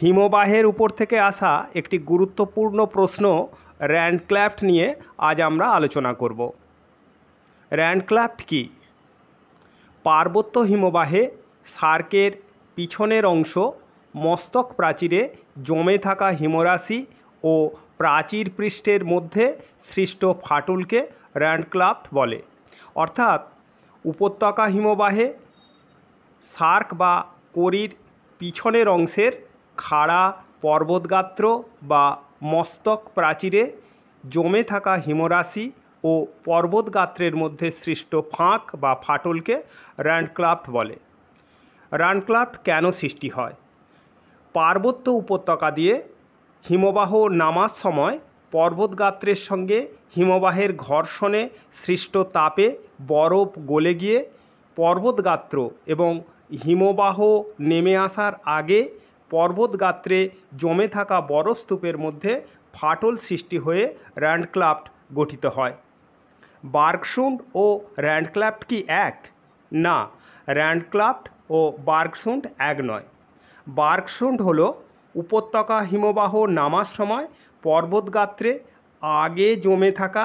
হিমবাহের উপর থেকে আসা একটি গুরুত্বপূর্ণ প্রশ্ন র্যান্ডক্ল্যাফ্ট নিয়ে আজ আমরা আলোচনা করব র্যান্ডক্ল্যাফ্ট কি পার্বত্য হিমবাহে সার্কের পিছনের অংশ মস্তক প্রাচীরে জমে থাকা হিমরাশি ও প্রাচীর পৃষ্ঠের মধ্যে সৃষ্ট ফাটুলকে র্যান্ডক্লাফ্ট বলে অর্থাৎ উপত্যকা হিমবাহে সার্ক বা করির পিছনের অংশের খাড়া পর্বতগাত্র বা মস্তক প্রাচীরে জমে থাকা হিমরাশি ও পর্বতগাত্রের মধ্যে সৃষ্ট ফাঁক বা ফাটলকে র্যান্ডক্লাফ্ট বলে র্যান্ডক্লাফ্ট কেন সৃষ্টি হয় পার্বত্য উপত্যকা দিয়ে হিমবাহ নামার সময় পর্বতগাত্রের সঙ্গে হিমবাহের ঘর্ষণে সৃষ্ট তাপে বরফ গলে গিয়ে পর্বতগাত্র এবং হিমবাহ নেমে আসার আগে পর্বতগাত্রে জমে থাকা বরফস্তূপের মধ্যে ফাটল সৃষ্টি হয়ে র্যান্ডক্লাফ্ট গঠিত হয় বার্গসুন্ড ও র্যান্ডক্লাফ্ট কি এক না র্যান্ডক্লাফ্ট ও বার্গসুন্ড এক নয় বার্গসুন্ড হল উপত্যকা হিমবাহ নামার সময় পর্বতগাত্রে আগে জমে থাকা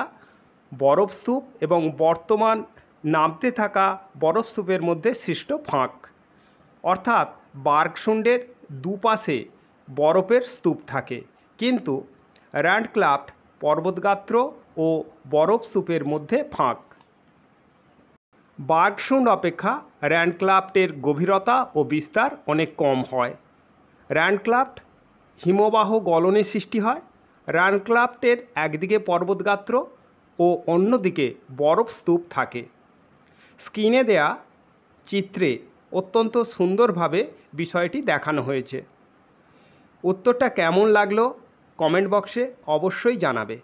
বরফস্তূপ এবং বর্তমান নামতে থাকা বরফস্তূপের মধ্যে সৃষ্ট ফাঁক অর্থাৎ বার্গসুন্ডের দুপাশে বরফের স্তূপ থাকে কিন্তু র্যান্ডক্লাফ্ট পর্বতগাত্র ও বরফ স্তূপের মধ্যে ফাঁক বার্গসুন্ড অপেক্ষা র্যান্ডক্লাফ্টের গভীরতা ও বিস্তার অনেক কম হয় র্যান্ডক্লাফ্ট হিমবাহ গলনে সৃষ্টি হয় র্যান্ডক্লাফ্টের একদিকে পর্বতগাত্র ও অন্যদিকে বরফ স্তূপ থাকে স্ক্রিনে দেয়া চিত্রে অত্যন্ত সুন্দরভাবে বিষয়টি দেখানো হয়েছে উত্তরটা কেমন লাগলো কমেন্ট বক্সে অবশ্যই জানাবে